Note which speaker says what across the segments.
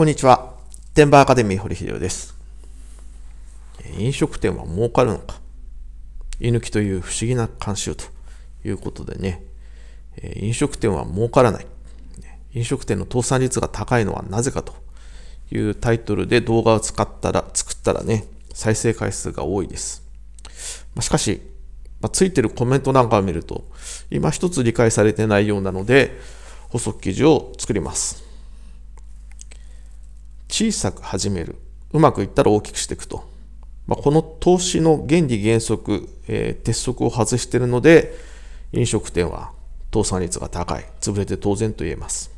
Speaker 1: こんにちは。テンバーアカデミー堀秀夫です。飲食店は儲かるのか居抜きという不思議な慣習ということでね、飲食店は儲からない。飲食店の倒産率が高いのはなぜかというタイトルで動画を使ったら、作ったらね、再生回数が多いです。ましかし、まついてるコメントなんかを見ると、今一つ理解されてないようなので、補足記事を作ります。小さく始める。うまくいったら大きくしていくと。まあ、この投資の原理原則、えー、鉄則を外しているので、飲食店は倒産率が高い。潰れて当然と言えます。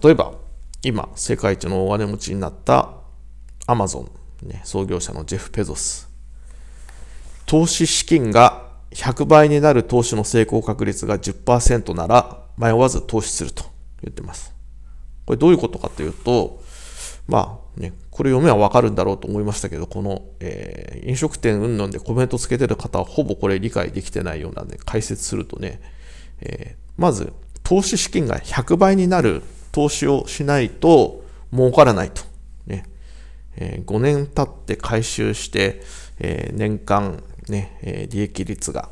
Speaker 1: 例えば、今、世界一の大金持ちになったアマゾン、ね、創業者のジェフ・ペゾス。投資資金が100倍になる投資の成功確率が10%なら迷わず投資すると言ってます。これどういうことかというと、まあね、これ読めばわかるんだろうと思いましたけど、この、えー、飲食店云々でコメントつけてる方はほぼこれ理解できてないようなんで解説するとね、えー、まず投資資金が100倍になる投資をしないと儲からないと。ねえー、5年経って回収して、えー、年間ね、え利益率が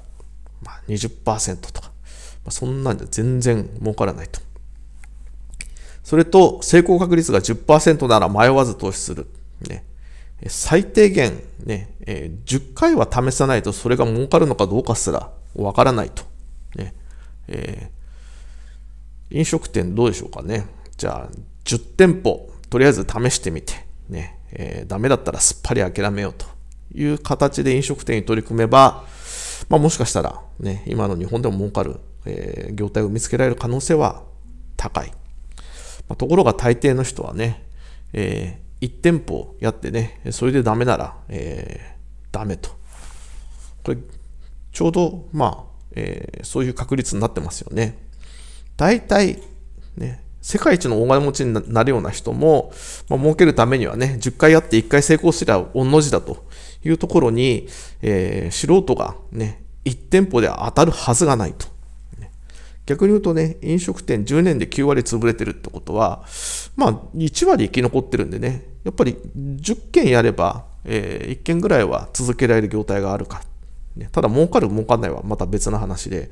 Speaker 1: 20%とか、まあ、そんなんで全然儲からないと。それと成功確率が10%なら迷わず投資する。ね、最低限ね、ね10回は試さないとそれが儲かるのかどうかすらわからないと。ねえー、飲食店どうでしょうかね。じゃあ10店舗とりあえず試してみて、ねえー、ダメだったらすっぱり諦めようという形で飲食店に取り組めば、まあ、もしかしたら、ね、今の日本でも儲かる、えー、業態を見つけられる可能性は高い。まあ、ところが大抵の人はね、えー、1店舗やってね、それでダメなら、えー、ダメと。これ、ちょうど、まあ、えー、そういう確率になってますよね。大体、ね、世界一の大金持ちになるような人も、まあ、儲けるためにはね、10回やって1回成功すれば御の字だというところに、えー、素人がね、1店舗で当たるはずがないと。逆に言うとね、飲食店10年で9割潰れてるってことは、まあ、1割生き残ってるんでね、やっぱり10件やれば、えー、1件ぐらいは続けられる業態があるか。ね、ただ、儲かる、儲かんないはまた別の話で、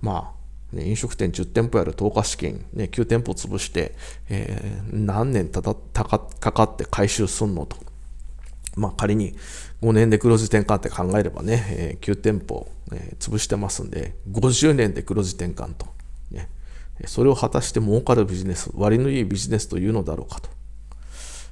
Speaker 1: まあ、ね、飲食店10店舗やる投下資金、ね、9店舗潰して、えー、何年たたかかって回収すんのと。まあ、仮に5年で黒字転換って考えればね、えー、9店舗、えー、潰してますんで、50年で黒字転換と。それを果たして儲かるビジネス、割のいいビジネスというのだろうかと。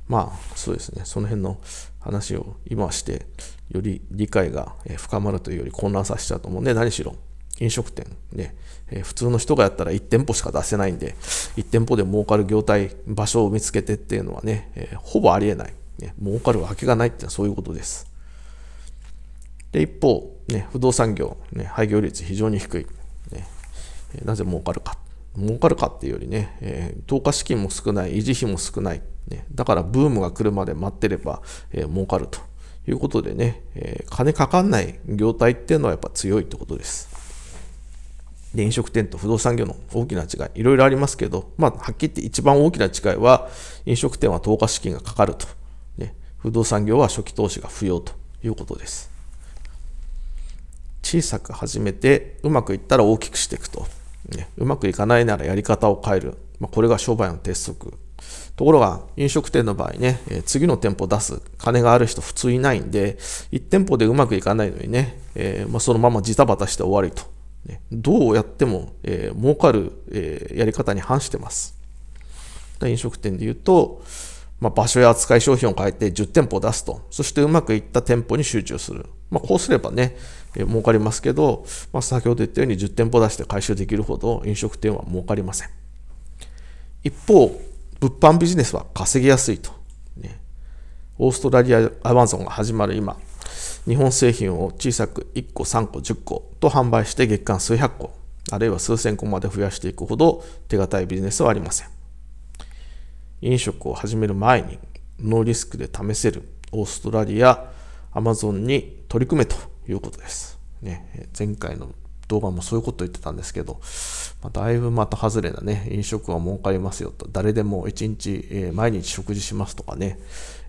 Speaker 1: まあ、そうですね。その辺の話を今して、より理解が深まるというより混乱させちゃうと思うんで、何しろ飲食店ね、えー、普通の人がやったら1店舗しか出せないんで、1店舗で儲かる業態、場所を見つけてっていうのはね、えー、ほぼありえない。ね、儲かるわけがないっていうのはそういうことです。で、一方、ね、不動産業、ね、廃業率非常に低い。ね、なぜ儲かるか。儲かるかっていうよりね、えー、投下資金も少ない、維持費も少ない、ね、だからブームが来るまで待ってれば、えー、儲かるということでね、えー、金かかんない業態っていうのはやっぱ強いってことです。で飲食店と不動産業の大きな違い、いろいろありますけど、まあ、はっきり言って一番大きな違いは、飲食店は投下資金がかかると、ね、不動産業は初期投資が不要ということです。小さく始めて、うまくいったら大きくしていくと。ね、うまくいかないならやり方を変える、まあ、これが商売の鉄則ところが飲食店の場合ね、えー、次の店舗出す金がある人普通いないんで1店舗でうまくいかないのにね、えー、まあ、そのままジタバタして終わりと、ね、どうやっても、えー、儲かる、えやり方に反してます飲食店で言うと、まあ、場所や扱い商品を変えて10店舗出すとそしてうまくいった店舗に集中するまあ、こうすればね、えー、儲かりますけど、まあ、先ほど言ったように10店舗出して回収できるほど飲食店は儲かりません。一方、物販ビジネスは稼ぎやすいと。ね、オーストラリアアマゾンが始まる今、日本製品を小さく1個、3個、10個と販売して月間数百個、あるいは数千個まで増やしていくほど手堅いビジネスはありません。飲食を始める前にノーリスクで試せるオーストラリア Amazon に取り組めということです。ね、前回の動画もそういうこと言ってたんですけど、まあ、だいぶまた外れなね、飲食は儲かりますよと、誰でも1日、えー、毎日食事しますとかね、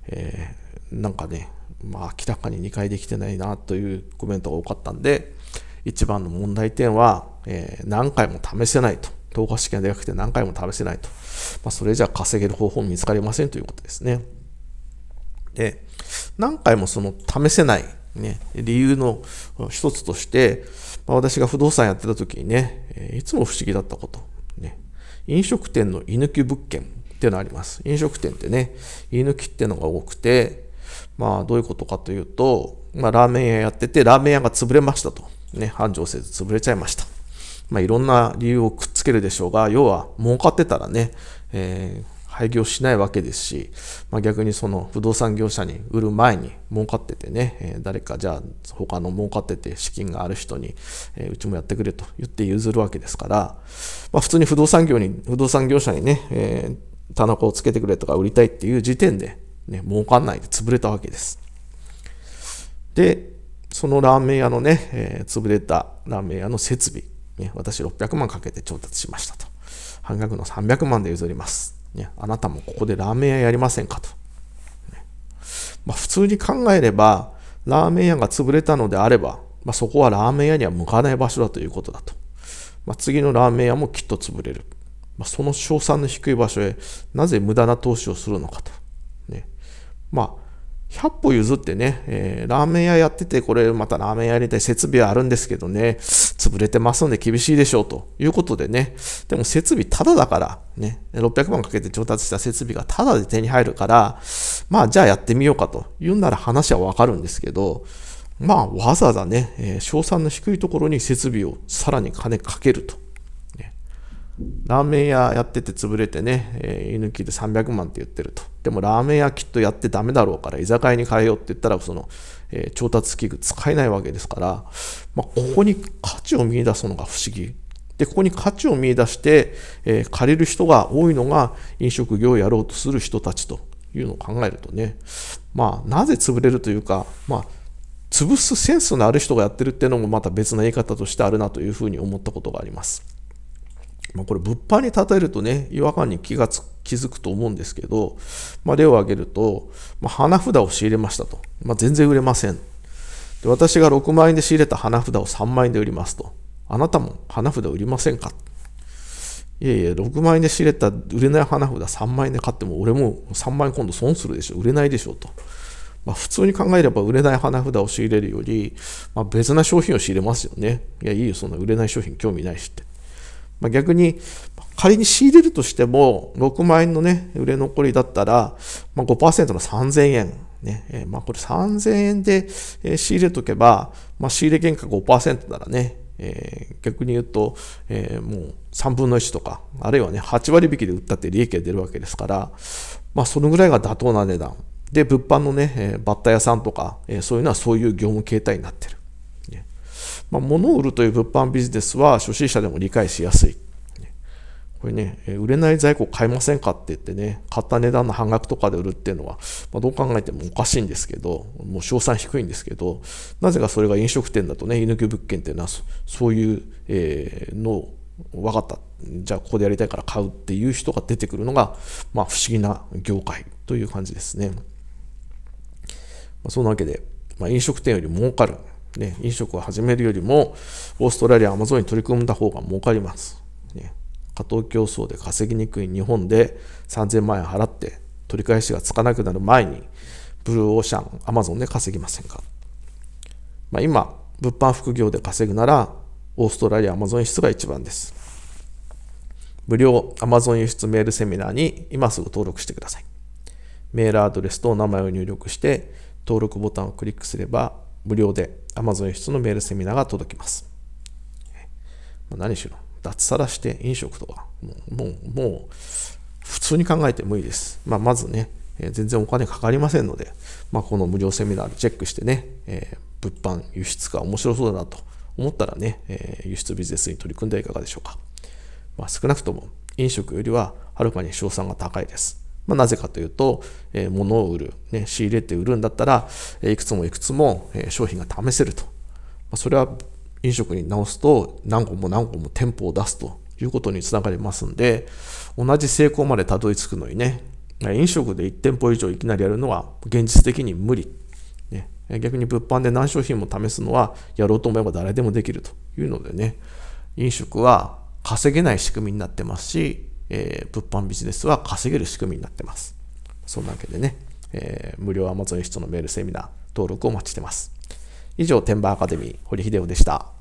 Speaker 1: えー、なんかね、まあ明らかに2回できてないなというコメントが多かったんで、一番の問題点は、えー、何回も試せないと。投下試験でなくて何回も試せないと。まあ、それじゃ稼げる方法見つかりませんということですね。で、何回もその試せない、ね、理由の一つとして、まあ、私が不動産やってた時にね、いつも不思議だったこと、ね、飲食店の居抜き物件っていうのあります。飲食店ってね、居抜きってのが多くて、まあどういうことかというと、まあラーメン屋やってて、ラーメン屋が潰れましたと。ね、繁盛せず潰れちゃいました。まあいろんな理由をくっつけるでしょうが、要は儲かってたらね、えー、廃業しないわけですし、まあ、逆にその不動産業者に売る前に儲かっててね、えー、誰かじゃあ他の儲かってて資金がある人に、えー、うちもやってくれと言って譲るわけですから、まあ、普通に不動産業に不動産業者にね、えー、棚子をつけてくれとか売りたいっていう時点で、ね、儲かんないで潰れたわけです。で、そのラーメン屋のね、えー、潰れたラーメン屋の設備、ね、私600万かけて調達しましたと。半額の300万で譲ります。ね、あなたもここでラーメン屋やりませんかと。ね、まあ、普通に考えれば、ラーメン屋が潰れたのであれば、まあ、そこはラーメン屋には向かない場所だということだと。まあ、次のラーメン屋もきっと潰れる。まあ、その賞賛の低い場所へなぜ無駄な投資をするのかと。ね、まあ100歩譲ってね、えー、ラーメン屋やってて、これまたラーメン屋入れたい設備はあるんですけどね、潰れてますので厳しいでしょうということでね、でも設備タダだから、ね、600万かけて調達した設備がタダで手に入るから、まあじゃあやってみようかと言うなら話はわかるんですけど、まあわざわざね、えー、賞賛の低いところに設備をさらに金かけるとラーメン屋やってて潰れてね、えー、居抜きで300万って言ってると。でもラーメン屋きっとやってダメだろうから、居酒屋に変えようって言ったら、その、えー、調達器具使えないわけですから、まあ、ここに価値を見出すのが不思議。で、ここに価値を見出して、えー、借りる人が多いのが飲食業をやろうとする人たちというのを考えるとね、まあ、なぜ潰れるというか、まあ、潰すセンスのある人がやってるっていうのもまた別の言い方としてあるなというふうに思ったことがあります。まあ、これ物販に例えるとね、違和感に気がつ気づくと思うんですけど、まあ、例を挙げると、まあ、花札を仕入れましたと。まあ、全然売れません。で私が6万円で仕入れた花札を3万円で売りますと。あなたも花札売りませんかいやいや、6万円で仕入れた売れない花札3万円で買っても、俺も3万円今度損するでしょ、売れないでしょと。まあ、普通に考えれば売れない花札を仕入れるより、まあ、別な商品を仕入れますよね。いや、いいよ、そんな売れない商品興味ないしって。まあ、逆に仮に仕入れるとしても6万円のね売れ残りだったら、まあ、5%の3000円ねえー、まあ、これ3000円で、え仕入れとけば、まあ、仕入れ原価5%ならね、えー、逆に言うと、えー、もう3分の1とか、あるいはね、8割引きで売ったって利益が出るわけですから、まあ、そのぐらいが妥当な値段。で、物販のね、えバッタ屋さんとか、えそういうのはそういう業務形態になってる。まあ、物を売るという物販ビジネスは初心者でも理解しやすい。これね、売れない在庫を買いませんかって言ってね、買った値段の半額とかで売るっていうのは、まあ、どう考えてもおかしいんですけど、もう賞賛低いんですけど、なぜかそれが飲食店だとね、居抜き物件っていうのは、そういう、えをの分かった、じゃあここでやりたいから買うっていう人が出てくるのが、まあ、不思議な業界という感じですね。まあ、そんなわけで、まあ、飲食店より儲かる、ね、飲食を始めるよりも、オーストラリア、アマゾンに取り組んだ方が儲かります。ね、過当競争で稼ぎにくい日本で3000万円払って、取り返しがつかなくなる前に、ブルーオーシャン、アマゾンで稼ぎませんか。まあ、今、物販副業で稼ぐなら、オーストラリア、アマゾン輸出が一番です。無料アマゾン輸出メールセミナーに今すぐ登録してください。メールアドレスと名前を入力して、登録ボタンをクリックすれば無料で Amazon 輸出のメールセミナーが届きます。ま何しろ、脱サラして飲食とか、もう、もう、もう普通に考えて無理です。まあ、まずね、えー、全然お金かかりませんので、まあ、この無料セミナーチェックしてね、えー、物販、輸出が面白そうだなと思ったらね、えー、輸出ビジネスに取り組んではいかがでしょうか。まあ、少なくとも飲食よりははるかに賞賛が高いです。まあ、なぜかというと、えー、物を売る、ね、仕入れて売るんだったら、えいくつもいくつも、え商品が試せると。まあ、それは飲食に直すと何個も何個も店舗を出すということにつながりますんで、同じ成功までたどり着くのにね、飲食で1店舗以上いきなりやるのは現実的に無理。ね、逆に物販で何商品も試すのはやろうと思えば誰でもできるというのでね、飲食は稼げない仕組みになってますし、えー、物販ビジネスは稼げる仕組みになってます。そんなわけでね、えー、無料 Amazon 人のメールセミナー登録をお待ちしてます。以上、天馬アカデミー、堀秀夫でした。